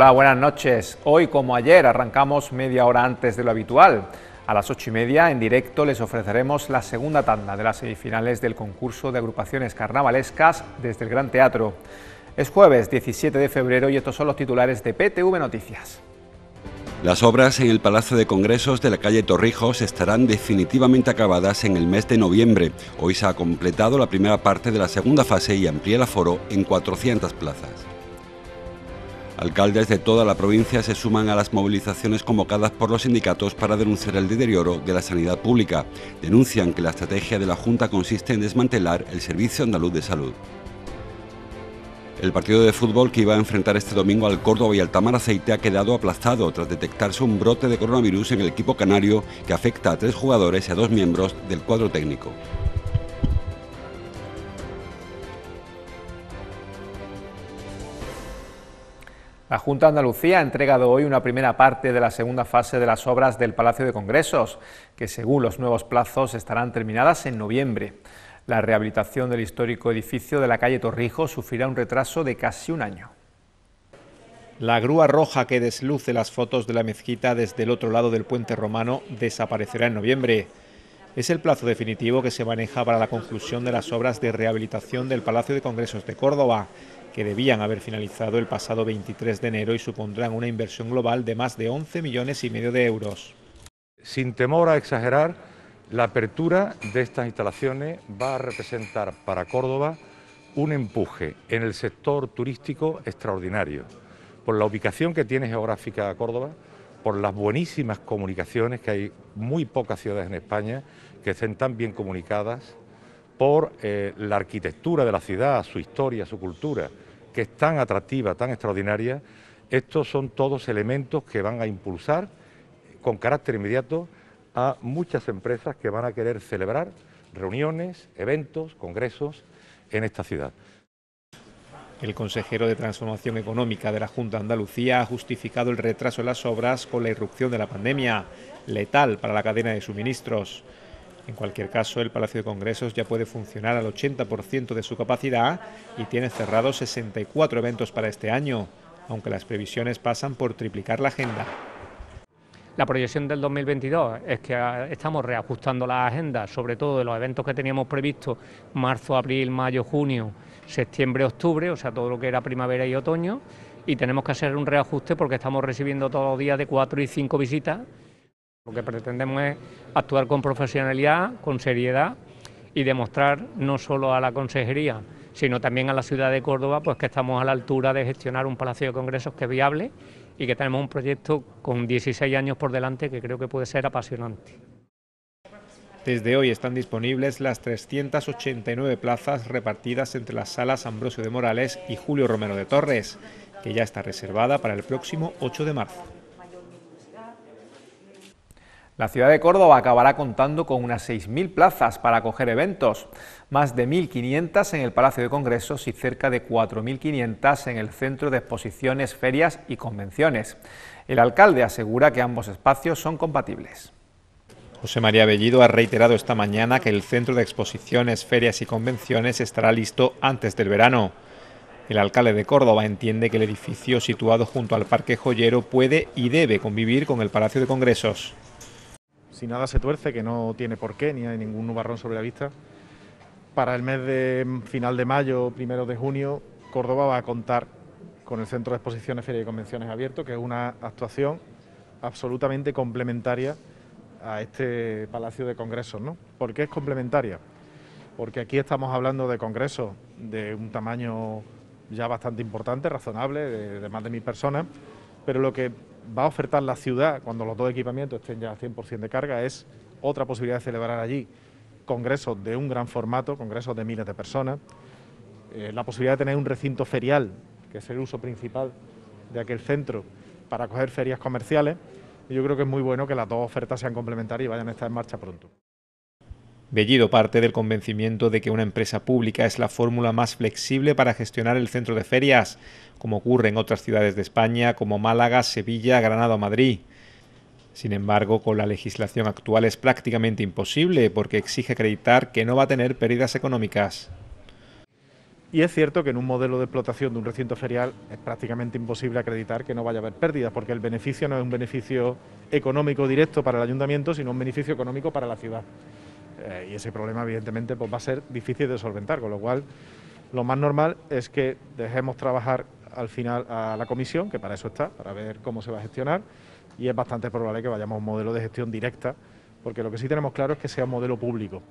Hola, buenas noches. Hoy como ayer arrancamos media hora antes de lo habitual. A las ocho y media en directo les ofreceremos la segunda tanda de las semifinales del concurso de agrupaciones carnavalescas desde el Gran Teatro. Es jueves 17 de febrero y estos son los titulares de PTV Noticias. Las obras en el Palacio de Congresos de la calle Torrijos estarán definitivamente acabadas en el mes de noviembre. Hoy se ha completado la primera parte de la segunda fase y amplía el aforo en 400 plazas. Alcaldes de toda la provincia se suman a las movilizaciones convocadas por los sindicatos para denunciar el deterioro de la sanidad pública. Denuncian que la estrategia de la Junta consiste en desmantelar el Servicio Andaluz de Salud. El partido de fútbol que iba a enfrentar este domingo al Córdoba y al Tamaraceite Aceite ha quedado aplazado tras detectarse un brote de coronavirus en el equipo canario que afecta a tres jugadores y a dos miembros del cuadro técnico. La Junta Andalucía ha entregado hoy una primera parte de la segunda fase de las obras del Palacio de Congresos, que según los nuevos plazos estarán terminadas en noviembre. La rehabilitación del histórico edificio de la calle Torrijos sufrirá un retraso de casi un año. La grúa roja que desluce las fotos de la mezquita desde el otro lado del puente romano desaparecerá en noviembre. Es el plazo definitivo que se maneja para la conclusión de las obras de rehabilitación del Palacio de Congresos de Córdoba, que debían haber finalizado el pasado 23 de enero y supondrán una inversión global de más de 11 millones y medio de euros. Sin temor a exagerar, la apertura de estas instalaciones va a representar para Córdoba un empuje en el sector turístico extraordinario, por la ubicación que tiene geográfica Córdoba, por las buenísimas comunicaciones, que hay muy pocas ciudades en España que estén tan bien comunicadas, por eh, la arquitectura de la ciudad, su historia, su cultura, que es tan atractiva, tan extraordinaria, estos son todos elementos que van a impulsar con carácter inmediato a muchas empresas que van a querer celebrar reuniones, eventos, congresos en esta ciudad. El consejero de Transformación Económica de la Junta de Andalucía ha justificado el retraso en las obras con la irrupción de la pandemia, letal para la cadena de suministros. En cualquier caso, el Palacio de Congresos ya puede funcionar al 80% de su capacidad y tiene cerrados 64 eventos para este año, aunque las previsiones pasan por triplicar la agenda. La proyección del 2022 es que ah, estamos reajustando la agenda, sobre todo de los eventos que teníamos previstos, marzo, abril, mayo, junio, septiembre, octubre, o sea, todo lo que era primavera y otoño, y tenemos que hacer un reajuste porque estamos recibiendo todos los días de cuatro y cinco visitas lo que pretendemos es actuar con profesionalidad, con seriedad y demostrar no solo a la consejería, sino también a la ciudad de Córdoba, pues que estamos a la altura de gestionar un palacio de congresos que es viable y que tenemos un proyecto con 16 años por delante que creo que puede ser apasionante. Desde hoy están disponibles las 389 plazas repartidas entre las salas Ambrosio de Morales y Julio Romero de Torres, que ya está reservada para el próximo 8 de marzo. La ciudad de Córdoba acabará contando con unas 6.000 plazas para acoger eventos, más de 1.500 en el Palacio de Congresos y cerca de 4.500 en el Centro de Exposiciones, Ferias y Convenciones. El alcalde asegura que ambos espacios son compatibles. José María Bellido ha reiterado esta mañana que el Centro de Exposiciones, Ferias y Convenciones estará listo antes del verano. El alcalde de Córdoba entiende que el edificio situado junto al Parque Joyero puede y debe convivir con el Palacio de Congresos si nada se tuerce, que no tiene por qué, ni hay ningún nubarrón sobre la vista, para el mes de mm, final de mayo, primero de junio, Córdoba va a contar con el Centro de Exposiciones, Ferias y Convenciones Abierto, que es una actuación absolutamente complementaria a este Palacio de Congresos. ¿no? ¿Por qué es complementaria? Porque aquí estamos hablando de congresos de un tamaño ya bastante importante, razonable, de más de mil personas, pero lo que va a ofertar la ciudad cuando los dos equipamientos estén ya al 100% de carga es otra posibilidad de celebrar allí congresos de un gran formato, congresos de miles de personas, eh, la posibilidad de tener un recinto ferial, que es el uso principal de aquel centro, para coger ferias comerciales. Y yo creo que es muy bueno que las dos ofertas sean complementarias y vayan a estar en marcha pronto. Bellido parte del convencimiento de que una empresa pública es la fórmula más flexible para gestionar el centro de ferias, como ocurre en otras ciudades de España como Málaga, Sevilla, Granada o Madrid. Sin embargo, con la legislación actual es prácticamente imposible porque exige acreditar que no va a tener pérdidas económicas. Y es cierto que en un modelo de explotación de un recinto ferial es prácticamente imposible acreditar que no vaya a haber pérdidas, porque el beneficio no es un beneficio económico directo para el ayuntamiento, sino un beneficio económico para la ciudad. Eh, y ese problema, evidentemente, pues va a ser difícil de solventar, con lo cual lo más normal es que dejemos trabajar al final a la comisión, que para eso está, para ver cómo se va a gestionar, y es bastante probable que vayamos a un modelo de gestión directa, porque lo que sí tenemos claro es que sea un modelo público.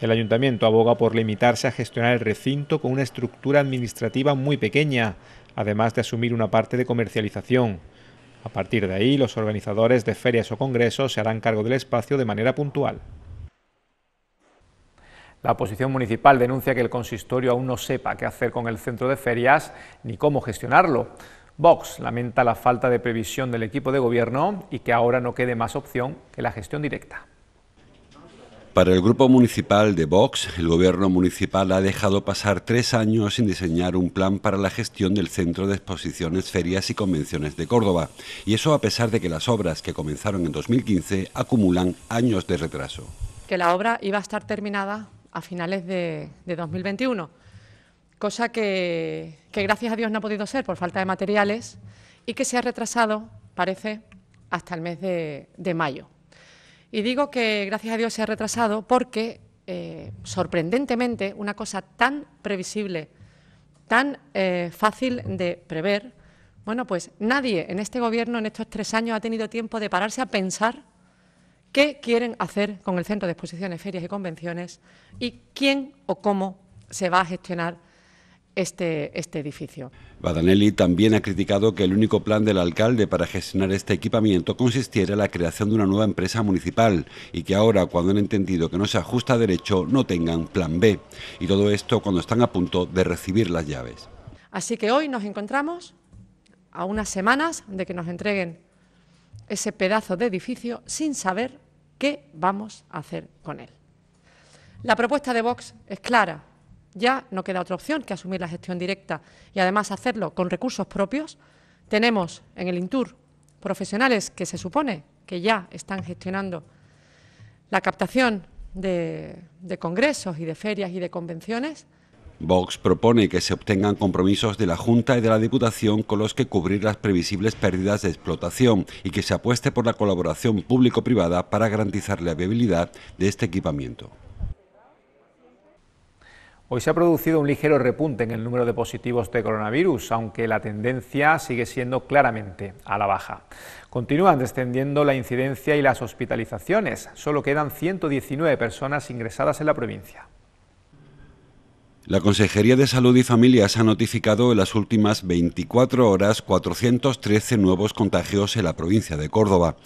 El ayuntamiento aboga por limitarse a gestionar el recinto con una estructura administrativa muy pequeña, además de asumir una parte de comercialización. A partir de ahí, los organizadores de ferias o congresos se harán cargo del espacio de manera puntual. La oposición municipal denuncia que el consistorio aún no sepa qué hacer con el centro de ferias ni cómo gestionarlo. Vox lamenta la falta de previsión del equipo de gobierno y que ahora no quede más opción que la gestión directa. Para el grupo municipal de Vox, el gobierno municipal ha dejado pasar tres años sin diseñar un plan para la gestión del Centro de Exposiciones, Ferias y Convenciones de Córdoba, y eso a pesar de que las obras que comenzaron en 2015 acumulan años de retraso. Que la obra iba a estar terminada a finales de, 2021, cosa que, gracias a Dios no ha podido ser por falta de materiales y que se ha retrasado, parece, hasta el mes de, mayo. Y digo que gracias a Dios se ha retrasado porque, eh, sorprendentemente, una cosa tan previsible, tan eh, fácil de prever, bueno, pues nadie en este Gobierno en estos tres años ha tenido tiempo de pararse a pensar qué quieren hacer con el Centro de Exposiciones, Ferias y Convenciones y quién o cómo se va a gestionar este, este, edificio. Badanelli también ha criticado que el único plan del alcalde para gestionar este equipamiento consistiera en la creación de una nueva empresa municipal y que ahora, cuando han entendido que no se ajusta a derecho, no tengan plan B. Y todo esto cuando están a punto de recibir las llaves. Así que hoy nos encontramos a unas semanas de que nos entreguen ese pedazo de edificio sin saber ¿Qué vamos a hacer con él? La propuesta de Vox es clara. Ya no queda otra opción que asumir la gestión directa y además hacerlo con recursos propios. Tenemos en el INTUR profesionales que se supone que ya están gestionando la captación de, de congresos y de ferias y de convenciones. Vox propone que se obtengan compromisos de la Junta y de la Diputación con los que cubrir las previsibles pérdidas de explotación y que se apueste por la colaboración público-privada para garantizar la viabilidad de este equipamiento. Hoy se ha producido un ligero repunte en el número de positivos de coronavirus, aunque la tendencia sigue siendo claramente a la baja. Continúan descendiendo la incidencia y las hospitalizaciones. Solo quedan 119 personas ingresadas en la provincia. La Consejería de Salud y Familias ha notificado en las últimas 24 horas 413 nuevos contagios en la provincia de Córdoba.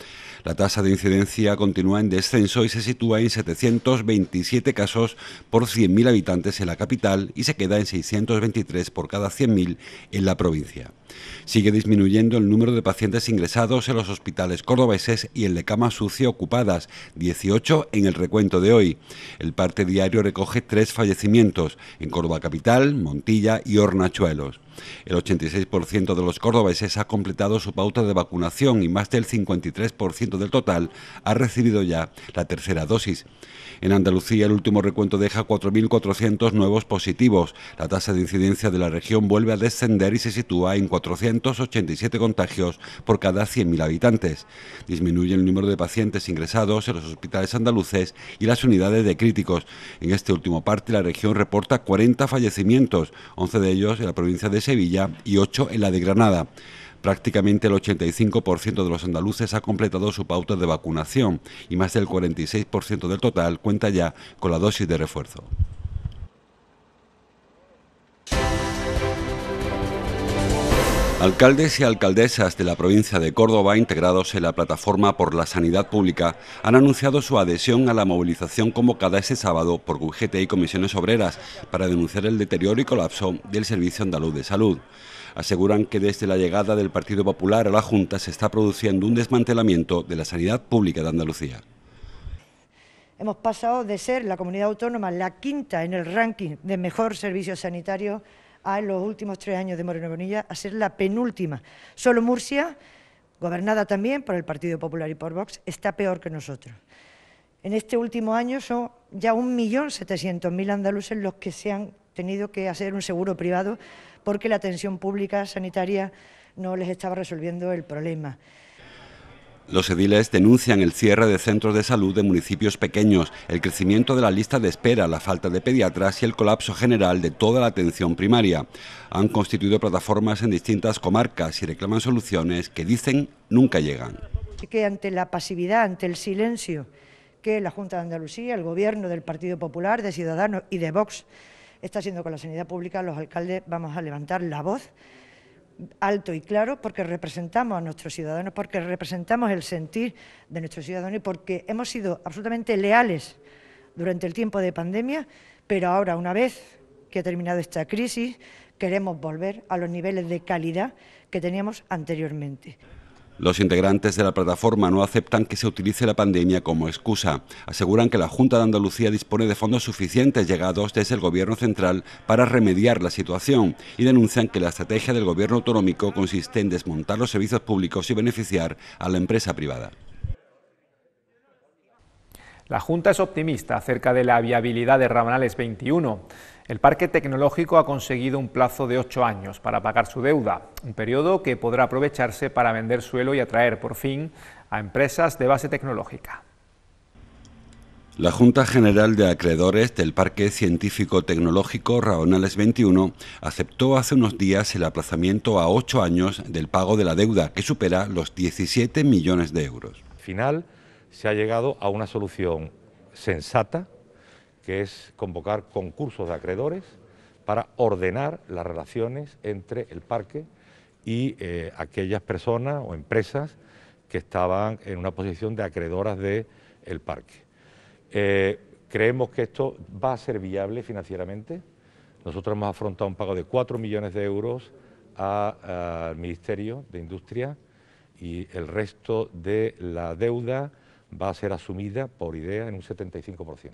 La tasa de incidencia continúa en descenso y se sitúa en 727 casos por 100.000 habitantes en la capital y se queda en 623 por cada 100.000 en la provincia. Sigue disminuyendo el número de pacientes ingresados en los hospitales cordobeses y el de camas sucio ocupadas, 18 en el recuento de hoy. El parte diario recoge tres fallecimientos en Córdoba Capital, Montilla y Hornachuelos. El 86% de los cordobeses ha completado su pauta de vacunación y más del 53% del total ha recibido ya la tercera dosis. En Andalucía, el último recuento deja 4.400 nuevos positivos. La tasa de incidencia de la región vuelve a descender y se sitúa en 487 contagios por cada 100.000 habitantes. Disminuye el número de pacientes ingresados en los hospitales andaluces y las unidades de críticos. En este último parte, la región reporta 40 fallecimientos, 11 de ellos en la provincia de Sevilla y 8 en la de Granada. Prácticamente el 85% de los andaluces ha completado su pauta de vacunación y más del 46% del total cuenta ya con la dosis de refuerzo. Alcaldes y alcaldesas de la provincia de Córdoba, integrados en la plataforma por la sanidad pública, han anunciado su adhesión a la movilización convocada este sábado por UGT y comisiones obreras para denunciar el deterioro y colapso del Servicio Andaluz de Salud. Aseguran que desde la llegada del Partido Popular a la Junta se está produciendo un desmantelamiento de la sanidad pública de Andalucía. Hemos pasado de ser la comunidad autónoma la quinta en el ranking de mejor servicio sanitario en los últimos tres años de Moreno Bonilla a ser la penúltima. Solo Murcia, gobernada también por el Partido Popular y por Vox, está peor que nosotros. En este último año son ya 1.700.000 andaluces los que se han tenido que hacer un seguro privado porque la atención pública sanitaria no les estaba resolviendo el problema. Los ediles denuncian el cierre de centros de salud de municipios pequeños, el crecimiento de la lista de espera, la falta de pediatras y el colapso general de toda la atención primaria. Han constituido plataformas en distintas comarcas y reclaman soluciones que dicen nunca llegan. Que ante la pasividad, ante el silencio que la Junta de Andalucía, el Gobierno del Partido Popular, de Ciudadanos y de Vox está haciendo con la sanidad pública, los alcaldes vamos a levantar la voz alto y claro porque representamos a nuestros ciudadanos, porque representamos el sentir de nuestros ciudadanos y porque hemos sido absolutamente leales durante el tiempo de pandemia, pero ahora, una vez que ha terminado esta crisis, queremos volver a los niveles de calidad que teníamos anteriormente. Los integrantes de la plataforma no aceptan que se utilice la pandemia como excusa. Aseguran que la Junta de Andalucía dispone de fondos suficientes llegados desde el Gobierno central para remediar la situación y denuncian que la estrategia del Gobierno autonómico consiste en desmontar los servicios públicos y beneficiar a la empresa privada. La Junta es optimista acerca de la viabilidad de Ramanales 21. El parque tecnológico ha conseguido un plazo de ocho años para pagar su deuda, un periodo que podrá aprovecharse para vender suelo y atraer, por fin, a empresas de base tecnológica. La Junta General de Acreedores del Parque Científico Tecnológico Raonales 21 aceptó hace unos días el aplazamiento a ocho años del pago de la deuda, que supera los 17 millones de euros. Al final, se ha llegado a una solución sensata, que es convocar concursos de acreedores para ordenar las relaciones entre el parque y eh, aquellas personas o empresas que estaban en una posición de acreedoras del el parque. Eh, creemos que esto va a ser viable financieramente. Nosotros hemos afrontado un pago de 4 millones de euros al Ministerio de Industria y el resto de la deuda va a ser asumida por IDEA en un 75%.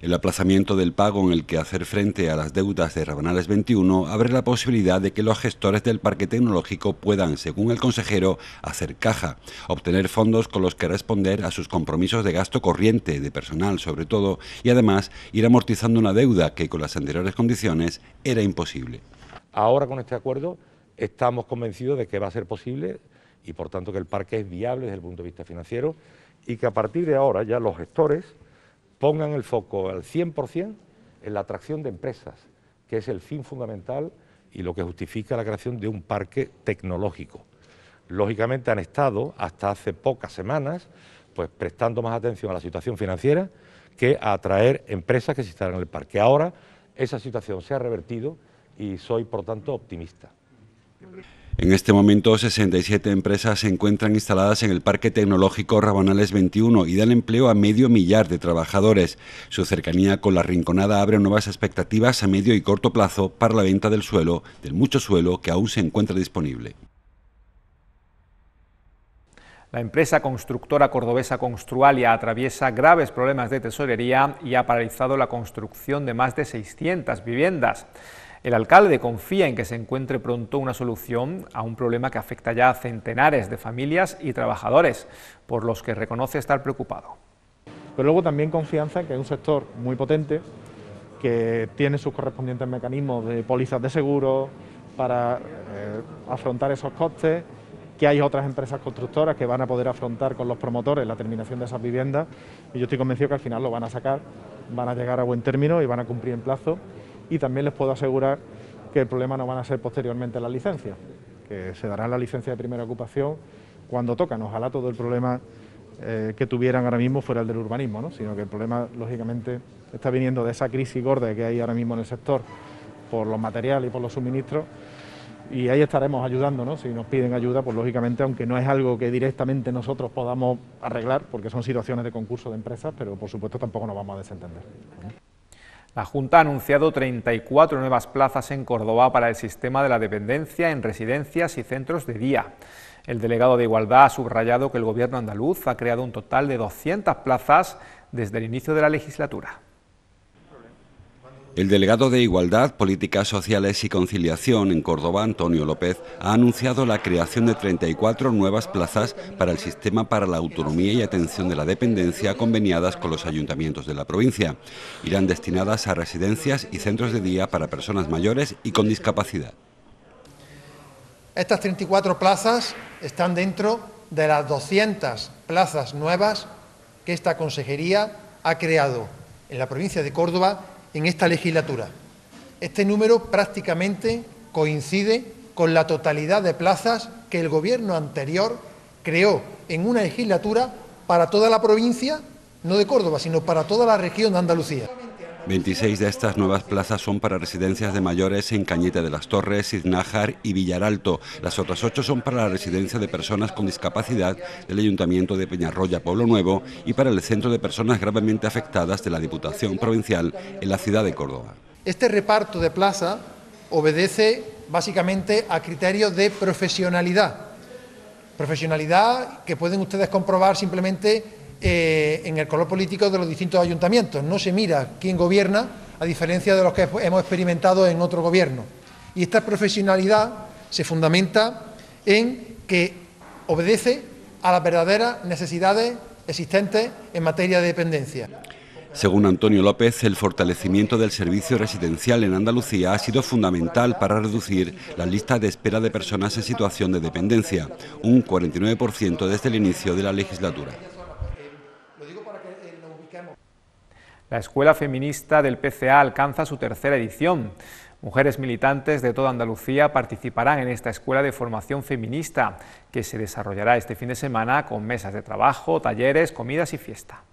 El aplazamiento del pago en el que hacer frente a las deudas de Rabanales 21 abre la posibilidad de que los gestores del parque tecnológico puedan, según el consejero, hacer caja, obtener fondos con los que responder a sus compromisos de gasto corriente, de personal sobre todo, y además ir amortizando una deuda que con las anteriores condiciones era imposible. Ahora con este acuerdo estamos convencidos de que va a ser posible y por tanto que el parque es viable desde el punto de vista financiero y que a partir de ahora ya los gestores pongan el foco al 100% en la atracción de empresas, que es el fin fundamental y lo que justifica la creación de un parque tecnológico. Lógicamente han estado hasta hace pocas semanas pues prestando más atención a la situación financiera que a atraer empresas que se instalan en el parque. Ahora esa situación se ha revertido y soy por tanto optimista. En este momento, 67 empresas se encuentran instaladas en el Parque Tecnológico Rabanales 21 y dan empleo a medio millar de trabajadores. Su cercanía con la Rinconada abre nuevas expectativas a medio y corto plazo para la venta del suelo, del mucho suelo que aún se encuentra disponible. La empresa constructora cordobesa Construalia atraviesa graves problemas de tesorería y ha paralizado la construcción de más de 600 viviendas. El alcalde confía en que se encuentre pronto una solución a un problema que afecta ya a centenares de familias y trabajadores, por los que reconoce estar preocupado. Pero luego también confianza en que es un sector muy potente, que tiene sus correspondientes mecanismos de pólizas de seguro para eh, afrontar esos costes, que hay otras empresas constructoras que van a poder afrontar con los promotores la terminación de esas viviendas y yo estoy convencido que al final lo van a sacar, van a llegar a buen término y van a cumplir en plazo y también les puedo asegurar que el problema no van a ser posteriormente las licencias, que se dará la licencia de primera ocupación cuando tocan. Ojalá todo el problema eh, que tuvieran ahora mismo fuera el del urbanismo, sino que el problema, lógicamente, está viniendo de esa crisis gorda que hay ahora mismo en el sector por los materiales y por los suministros. Y ahí estaremos ayudando, si nos piden ayuda, pues lógicamente, aunque no es algo que directamente nosotros podamos arreglar, porque son situaciones de concurso de empresas, pero por supuesto tampoco nos vamos a desentender. La Junta ha anunciado 34 nuevas plazas en Córdoba para el sistema de la dependencia en residencias y centros de día. El delegado de Igualdad ha subrayado que el Gobierno andaluz ha creado un total de 200 plazas desde el inicio de la legislatura. El delegado de Igualdad, Políticas Sociales y Conciliación en Córdoba, Antonio López, ha anunciado la creación de 34 nuevas plazas para el Sistema para la Autonomía y Atención de la Dependencia conveniadas con los ayuntamientos de la provincia. Irán destinadas a residencias y centros de día para personas mayores y con discapacidad. Estas 34 plazas están dentro de las 200 plazas nuevas que esta consejería ha creado en la provincia de Córdoba en esta legislatura. Este número prácticamente coincide con la totalidad de plazas que el gobierno anterior creó en una legislatura para toda la provincia, no de Córdoba, sino para toda la región de Andalucía. 26 de estas nuevas plazas son para residencias de mayores en Cañete de las Torres, Iznájar y Villaralto. Las otras 8 son para la residencia de personas con discapacidad del Ayuntamiento de Peñarroya, Pueblo Nuevo, y para el Centro de Personas Gravemente Afectadas de la Diputación Provincial en la ciudad de Córdoba. Este reparto de plaza obedece básicamente a criterios de profesionalidad. Profesionalidad que pueden ustedes comprobar simplemente eh, en el color político de los distintos ayuntamientos. No se mira quién gobierna, a diferencia de los que hemos experimentado en otro gobierno. Y esta profesionalidad se fundamenta en que obedece a las verdaderas necesidades existentes en materia de dependencia. Según Antonio López, el fortalecimiento del servicio residencial en Andalucía ha sido fundamental para reducir la lista de espera de personas en situación de dependencia, un 49% desde el inicio de la legislatura. La Escuela Feminista del PCA alcanza su tercera edición. Mujeres militantes de toda Andalucía participarán en esta escuela de formación feminista, que se desarrollará este fin de semana con mesas de trabajo, talleres, comidas y fiesta.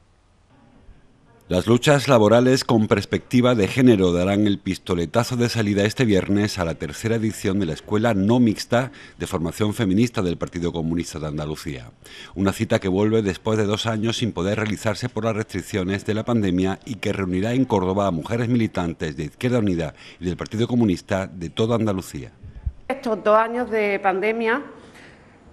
Las luchas laborales con perspectiva de género darán el pistoletazo de salida este viernes a la tercera edición de la Escuela No Mixta de Formación Feminista del Partido Comunista de Andalucía. Una cita que vuelve después de dos años sin poder realizarse por las restricciones de la pandemia y que reunirá en Córdoba a mujeres militantes de Izquierda Unida y del Partido Comunista de toda Andalucía. Estos dos años de pandemia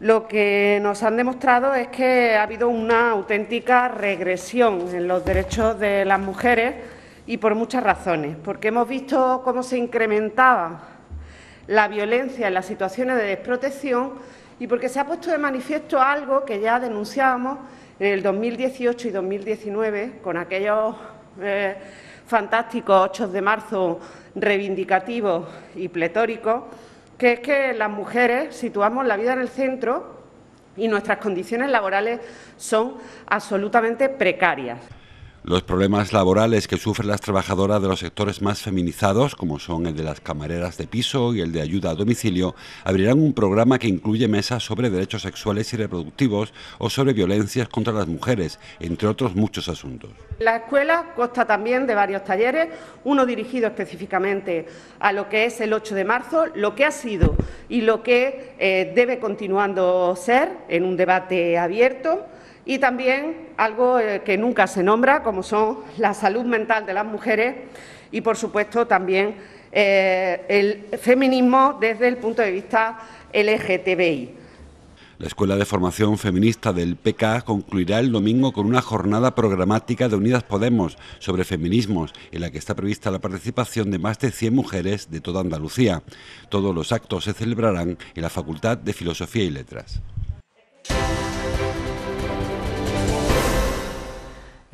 lo que nos han demostrado es que ha habido una auténtica regresión en los derechos de las mujeres y por muchas razones, porque hemos visto cómo se incrementaba la violencia en las situaciones de desprotección y porque se ha puesto de manifiesto algo que ya denunciábamos en el 2018 y 2019 con aquellos eh, fantásticos 8 de marzo reivindicativos y pletóricos que es que las mujeres situamos la vida en el centro y nuestras condiciones laborales son absolutamente precarias. Los problemas laborales que sufren las trabajadoras de los sectores más feminizados, como son el de las camareras de piso y el de ayuda a domicilio, abrirán un programa que incluye mesas sobre derechos sexuales y reproductivos o sobre violencias contra las mujeres, entre otros muchos asuntos. La escuela consta también de varios talleres, uno dirigido específicamente a lo que es el 8 de marzo, lo que ha sido y lo que eh, debe continuando ser en un debate abierto y también algo eh, que nunca se nombra, como son la salud mental de las mujeres y, por supuesto, también eh, el feminismo desde el punto de vista LGTBI. La Escuela de Formación Feminista del PKA concluirá el domingo con una jornada programática de Unidas Podemos sobre feminismos, en la que está prevista la participación de más de 100 mujeres de toda Andalucía. Todos los actos se celebrarán en la Facultad de Filosofía y Letras.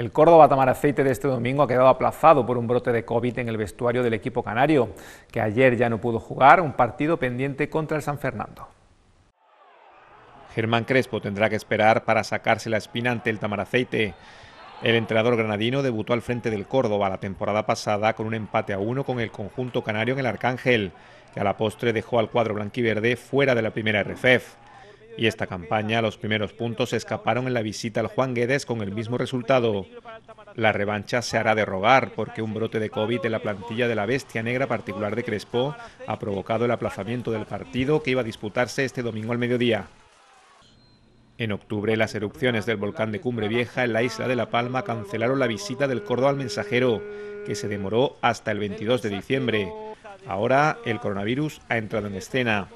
El Córdoba Tamaraceite de este domingo ha quedado aplazado por un brote de COVID en el vestuario del equipo canario, que ayer ya no pudo jugar un partido pendiente contra el San Fernando. Germán Crespo tendrá que esperar para sacarse la espina ante el Tamaraceite. El entrenador granadino debutó al frente del Córdoba la temporada pasada con un empate a uno con el conjunto canario en el Arcángel, que a la postre dejó al cuadro blanquiverde fuera de la primera RFF. E y esta campaña, los primeros puntos se escaparon en la visita al Juan Guedes con el mismo resultado. La revancha se hará de rogar porque un brote de COVID en la plantilla de la bestia negra particular de Crespo ha provocado el aplazamiento del partido que iba a disputarse este domingo al mediodía. En octubre, las erupciones del volcán de Cumbre Vieja en la isla de La Palma cancelaron la visita del Córdoba al mensajero, que se demoró hasta el 22 de diciembre. Ahora el coronavirus ha entrado en escena.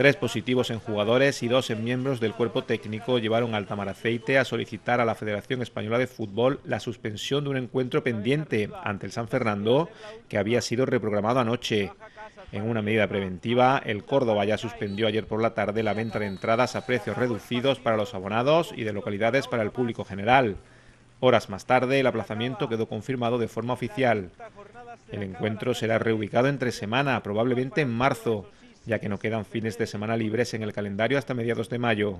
Tres positivos en jugadores y dos en miembros del cuerpo técnico llevaron al Tamaraceite a solicitar a la Federación Española de Fútbol la suspensión de un encuentro pendiente ante el San Fernando que había sido reprogramado anoche. En una medida preventiva, el Córdoba ya suspendió ayer por la tarde la venta de entradas a precios reducidos para los abonados y de localidades para el público general. Horas más tarde, el aplazamiento quedó confirmado de forma oficial. El encuentro será reubicado entre semana, probablemente en marzo, ya que no quedan fines de semana libres en el calendario hasta mediados de mayo.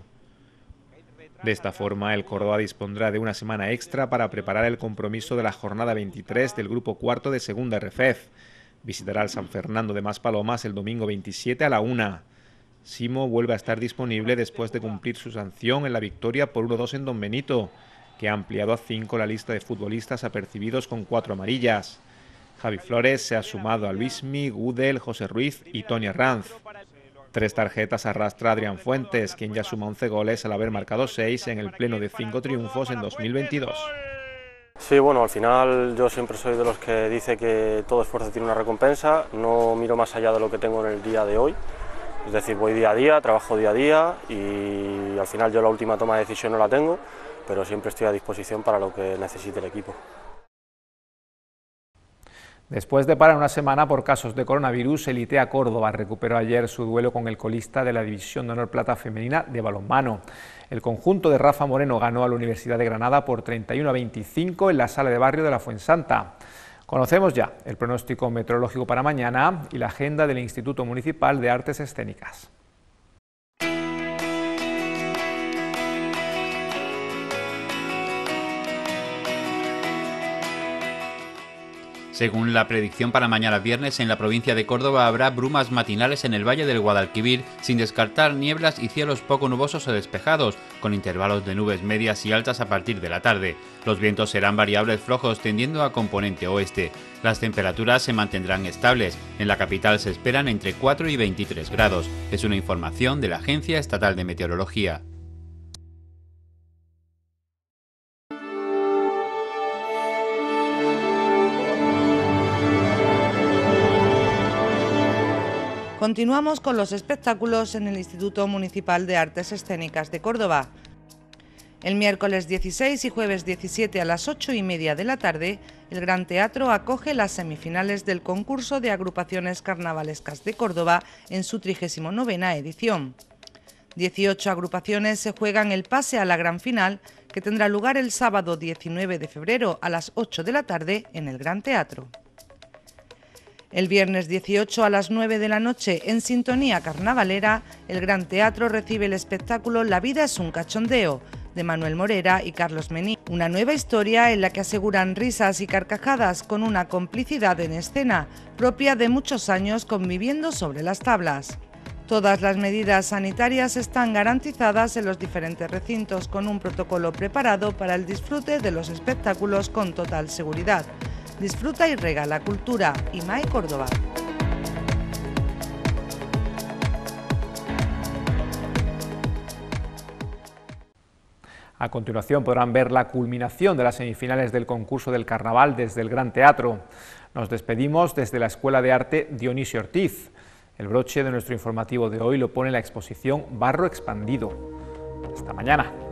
De esta forma, el Córdoba dispondrá de una semana extra para preparar el compromiso de la jornada 23 del grupo cuarto de segunda RFEF. E Visitará al San Fernando de Maspalomas el domingo 27 a la 1. Simo vuelve a estar disponible después de cumplir su sanción en la victoria por 1-2 en Don Benito, que ha ampliado a 5 la lista de futbolistas apercibidos con cuatro amarillas. Javi Flores se ha sumado a Luismi, Gudel, José Ruiz y Tony Arranz. Tres tarjetas arrastra Adrián Fuentes, quien ya suma 11 goles al haber marcado 6 en el pleno de cinco triunfos en 2022. Sí, bueno, al final yo siempre soy de los que dice que todo esfuerzo tiene una recompensa, no miro más allá de lo que tengo en el día de hoy, es decir, voy día a día, trabajo día a día y al final yo la última toma de decisión no la tengo, pero siempre estoy a disposición para lo que necesite el equipo. Después de parar una semana por casos de coronavirus, el ITEA Córdoba recuperó ayer su duelo con el colista de la División de Honor Plata Femenina de balonmano. El conjunto de Rafa Moreno ganó a la Universidad de Granada por 31 a 25 en la sala de barrio de la Fuensanta. Conocemos ya el pronóstico meteorológico para mañana y la agenda del Instituto Municipal de Artes Escénicas. Según la predicción para mañana viernes, en la provincia de Córdoba habrá brumas matinales en el valle del Guadalquivir, sin descartar nieblas y cielos poco nubosos o despejados, con intervalos de nubes medias y altas a partir de la tarde. Los vientos serán variables flojos, tendiendo a componente oeste. Las temperaturas se mantendrán estables. En la capital se esperan entre 4 y 23 grados. Es una información de la Agencia Estatal de Meteorología. Continuamos con los espectáculos en el Instituto Municipal de Artes Escénicas de Córdoba. El miércoles 16 y jueves 17 a las 8 y media de la tarde, el Gran Teatro acoge las semifinales del concurso de agrupaciones carnavalescas de Córdoba en su 39 edición. 18 agrupaciones se juegan el pase a la gran final, que tendrá lugar el sábado 19 de febrero a las 8 de la tarde en el Gran Teatro. El viernes 18 a las 9 de la noche, en sintonía carnavalera, el Gran Teatro recibe el espectáculo La vida es un cachondeo, de Manuel Morera y Carlos Mení. Una nueva historia en la que aseguran risas y carcajadas con una complicidad en escena propia de muchos años conviviendo sobre las tablas. Todas las medidas sanitarias están garantizadas en los diferentes recintos con un protocolo preparado para el disfrute de los espectáculos con total seguridad. Disfruta y regala cultura. IMAE Córdoba. A continuación podrán ver la culminación de las semifinales del concurso del carnaval desde el Gran Teatro. Nos despedimos desde la Escuela de Arte Dionisio Ortiz. El broche de nuestro informativo de hoy lo pone la exposición Barro Expandido. Hasta mañana.